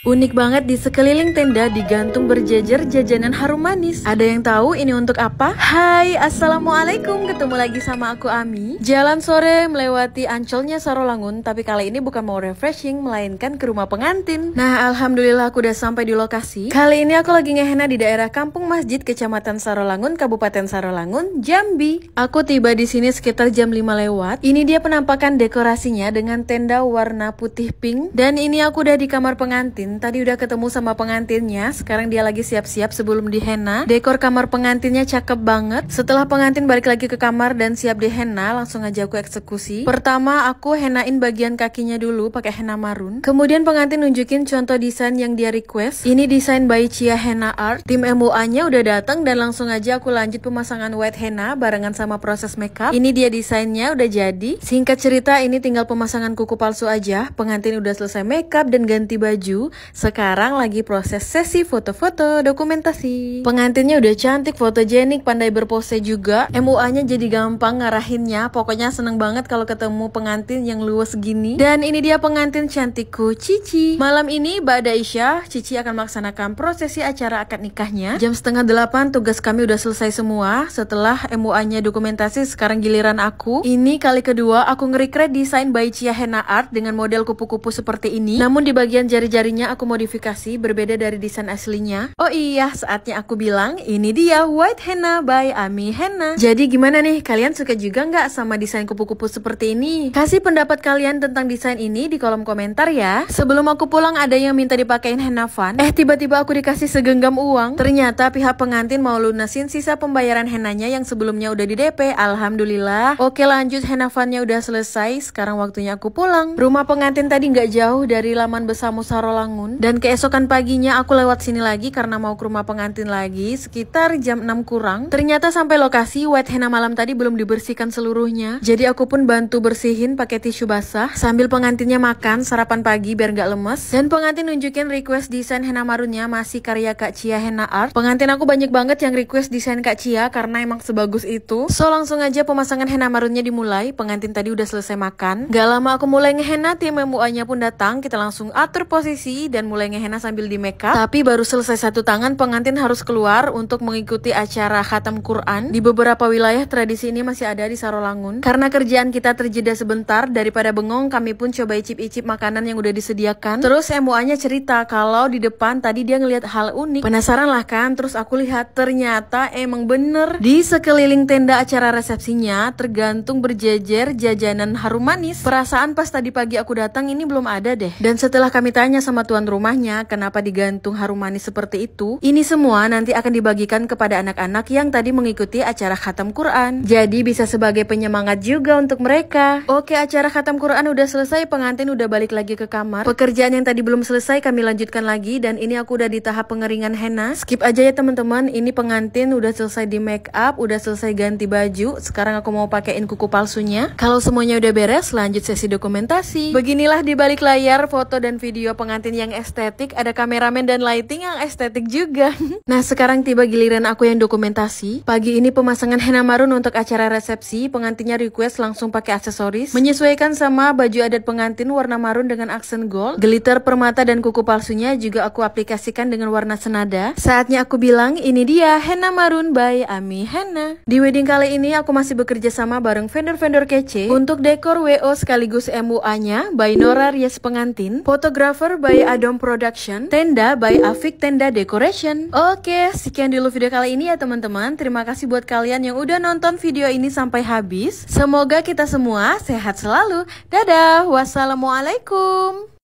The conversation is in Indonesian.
Unik banget di sekeliling tenda digantung berjejer jajanan harum manis. Ada yang tahu ini untuk apa? Hai, Assalamualaikum. Ketemu lagi sama aku Ami. Jalan sore melewati Ancolnya Sarolangun, tapi kali ini bukan mau refreshing, melainkan ke rumah pengantin. Nah, Alhamdulillah aku udah sampai di lokasi. Kali ini aku lagi ngehena di daerah Kampung Masjid, Kecamatan Sarolangun, Kabupaten Sarolangun, Jambi. Aku tiba di sini sekitar jam 5 lewat. Ini dia penampakan dekorasinya dengan tenda warna putih pink. Dan ini aku udah di kamar pengantin pengantin. Tadi udah ketemu sama pengantinnya, sekarang dia lagi siap-siap sebelum dihena. Dekor kamar pengantinnya cakep banget. Setelah pengantin balik lagi ke kamar dan siap dihena, langsung aja aku eksekusi. Pertama, aku henain bagian kakinya dulu pakai henna marun. Kemudian pengantin nunjukin contoh desain yang dia request. Ini desain by Cia Henna Art. Tim MUA-nya udah datang dan langsung aja aku lanjut pemasangan white henna barengan sama proses makeup. Ini dia desainnya udah jadi. Singkat cerita, ini tinggal pemasangan kuku palsu aja. Pengantin udah selesai makeup dan ganti baju. Sekarang lagi proses sesi foto-foto dokumentasi. Pengantinnya udah cantik, fotogenik, pandai berpose juga. MUA-nya jadi gampang ngarahinnya. Pokoknya seneng banget kalau ketemu pengantin yang luas gini. Dan ini dia pengantin cantikku, Cici. Malam ini, Mbak Aisyah, Cici akan melaksanakan prosesi acara akad nikahnya. Jam setengah delapan, tugas kami udah selesai semua. Setelah MUA-nya dokumentasi, sekarang giliran aku. Ini kali kedua, aku nge-recreate desain by Cia Henna Art dengan model kupu-kupu seperti ini. Namun di bagian jari-jarinya aku modifikasi berbeda dari desain aslinya. Oh iya, saatnya aku bilang ini dia White Henna by Ami Henna. Jadi gimana nih, kalian suka juga nggak sama desain kupu-kupu seperti ini? Kasih pendapat kalian tentang desain ini di kolom komentar ya. Sebelum aku pulang ada yang minta dipakein henna fun. Eh tiba-tiba aku dikasih segenggam uang. Ternyata pihak pengantin mau lunasin sisa pembayaran henanya yang sebelumnya udah di DP. Alhamdulillah. Oke lanjut henna funnya udah selesai. Sekarang waktunya aku pulang. Rumah pengantin tadi nggak jauh dari Laman Besar Musarolangu bangun dan keesokan paginya aku lewat sini lagi karena mau ke rumah pengantin lagi sekitar jam 6 kurang. Ternyata sampai lokasi white henna malam tadi belum dibersihkan seluruhnya. Jadi aku pun bantu bersihin pakai tisu basah sambil pengantinnya makan sarapan pagi biar nggak lemes. Dan pengantin nunjukin request desain henna marunnya masih karya Kak Cia Henna Art. Pengantin aku banyak banget yang request desain Kak Cia karena emang sebagus itu. So langsung aja pemasangan henna marunnya dimulai. Pengantin tadi udah selesai makan. Gak lama aku mulai ngehenna tim MUA-nya pun datang. Kita langsung atur posisi dan mulai ngehena sambil di makeup. Tapi baru selesai satu tangan pengantin harus keluar untuk mengikuti acara khatam Quran. Di beberapa wilayah tradisi ini masih ada di Sarolangun. Karena kerjaan kita terjeda sebentar daripada bengong kami pun coba icip-icip makanan yang udah disediakan. Terus MUA-nya cerita kalau di depan tadi dia ngelihat hal unik. Penasaran lah kan? Terus aku lihat ternyata emang bener di sekeliling tenda acara resepsinya tergantung berjejer jajanan harum manis. Perasaan pas tadi pagi aku datang ini belum ada deh. Dan setelah kami tanya sama tuan rumahnya kenapa digantung harum manis seperti itu. Ini semua nanti akan dibagikan kepada anak-anak yang tadi mengikuti acara khatam Quran. Jadi bisa sebagai penyemangat juga untuk mereka. Oke, acara khatam Quran udah selesai, pengantin udah balik lagi ke kamar. Pekerjaan yang tadi belum selesai kami lanjutkan lagi dan ini aku udah di tahap pengeringan henna. Skip aja ya teman-teman, ini pengantin udah selesai di make up, udah selesai ganti baju. Sekarang aku mau pakein kuku palsunya. Kalau semuanya udah beres, lanjut sesi dokumentasi. Beginilah di balik layar foto dan video pengantin yang estetik, ada kameramen dan lighting yang estetik juga. nah, sekarang tiba giliran aku yang dokumentasi. Pagi ini pemasangan henna marun untuk acara resepsi, pengantinnya request langsung pakai aksesoris, menyesuaikan sama baju adat pengantin warna marun dengan aksen gold, glitter permata dan kuku palsunya juga aku aplikasikan dengan warna senada. Saatnya aku bilang, ini dia henna marun by Ami Henna. Di wedding kali ini aku masih bekerja sama bareng vendor-vendor kece untuk dekor WO sekaligus MUA-nya by Nora Ries Pengantin, fotografer by Adom Production, Tenda by Afik Tenda Decoration. Oke, sekian dulu video kali ini ya teman-teman. Terima kasih buat kalian yang udah nonton video ini sampai habis. Semoga kita semua sehat selalu. Dadah, wassalamualaikum.